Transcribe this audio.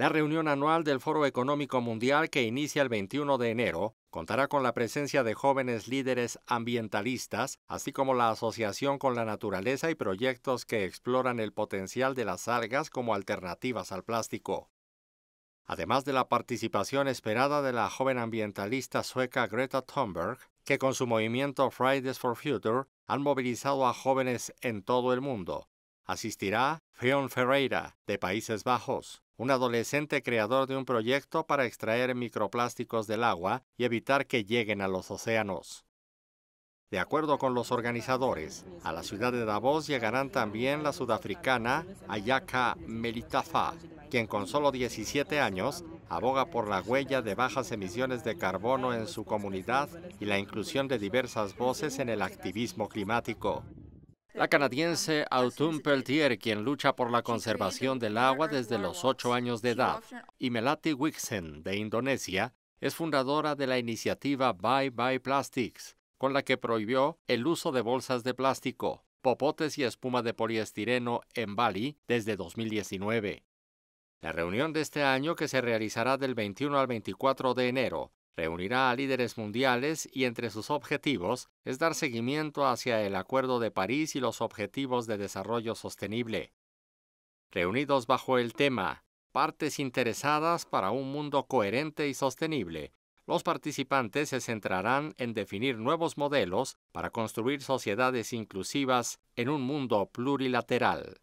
La reunión anual del Foro Económico Mundial que inicia el 21 de enero contará con la presencia de jóvenes líderes ambientalistas, así como la asociación con la naturaleza y proyectos que exploran el potencial de las algas como alternativas al plástico. Además de la participación esperada de la joven ambientalista sueca Greta Thunberg, que con su movimiento Fridays for Future han movilizado a jóvenes en todo el mundo, asistirá Fionn Ferreira, de Países Bajos, un adolescente creador de un proyecto para extraer microplásticos del agua y evitar que lleguen a los océanos. De acuerdo con los organizadores, a la ciudad de Davos llegarán también la sudafricana Ayaka Melitafa, quien con solo 17 años aboga por la huella de bajas emisiones de carbono en su comunidad y la inclusión de diversas voces en el activismo climático la canadiense Autumn Peltier, quien lucha por la conservación del agua desde los ocho años de edad, y Melati Wixen, de Indonesia, es fundadora de la iniciativa Bye Bye Plastics, con la que prohibió el uso de bolsas de plástico, popotes y espuma de poliestireno en Bali desde 2019. La reunión de este año, que se realizará del 21 al 24 de enero, reunirá a líderes mundiales y entre sus objetivos es dar seguimiento hacia el Acuerdo de París y los Objetivos de Desarrollo Sostenible. Reunidos bajo el tema Partes interesadas para un mundo coherente y sostenible, los participantes se centrarán en definir nuevos modelos para construir sociedades inclusivas en un mundo plurilateral.